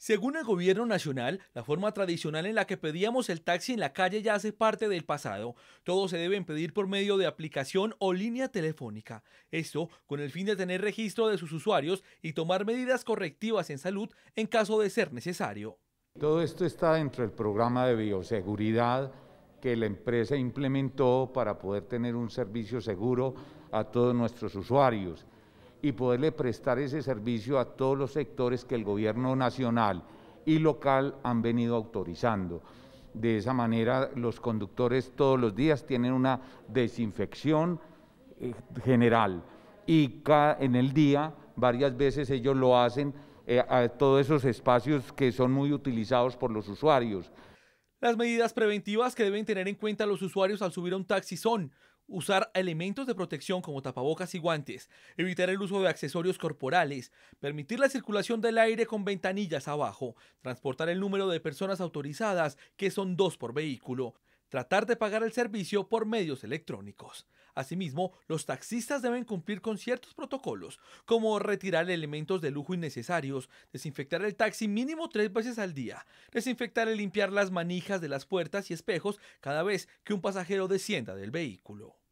Según el gobierno nacional, la forma tradicional en la que pedíamos el taxi en la calle ya hace parte del pasado. Todo se debe pedir por medio de aplicación o línea telefónica. Esto con el fin de tener registro de sus usuarios y tomar medidas correctivas en salud en caso de ser necesario. Todo esto está dentro del programa de bioseguridad que la empresa implementó para poder tener un servicio seguro a todos nuestros usuarios y poderle prestar ese servicio a todos los sectores que el gobierno nacional y local han venido autorizando. De esa manera los conductores todos los días tienen una desinfección eh, general y en el día varias veces ellos lo hacen eh, a todos esos espacios que son muy utilizados por los usuarios. Las medidas preventivas que deben tener en cuenta los usuarios al subir a un taxi son usar elementos de protección como tapabocas y guantes, evitar el uso de accesorios corporales, permitir la circulación del aire con ventanillas abajo, transportar el número de personas autorizadas, que son dos por vehículo, tratar de pagar el servicio por medios electrónicos. Asimismo, los taxistas deben cumplir con ciertos protocolos, como retirar elementos de lujo innecesarios, desinfectar el taxi mínimo tres veces al día, desinfectar y limpiar las manijas de las puertas y espejos cada vez que un pasajero descienda del vehículo.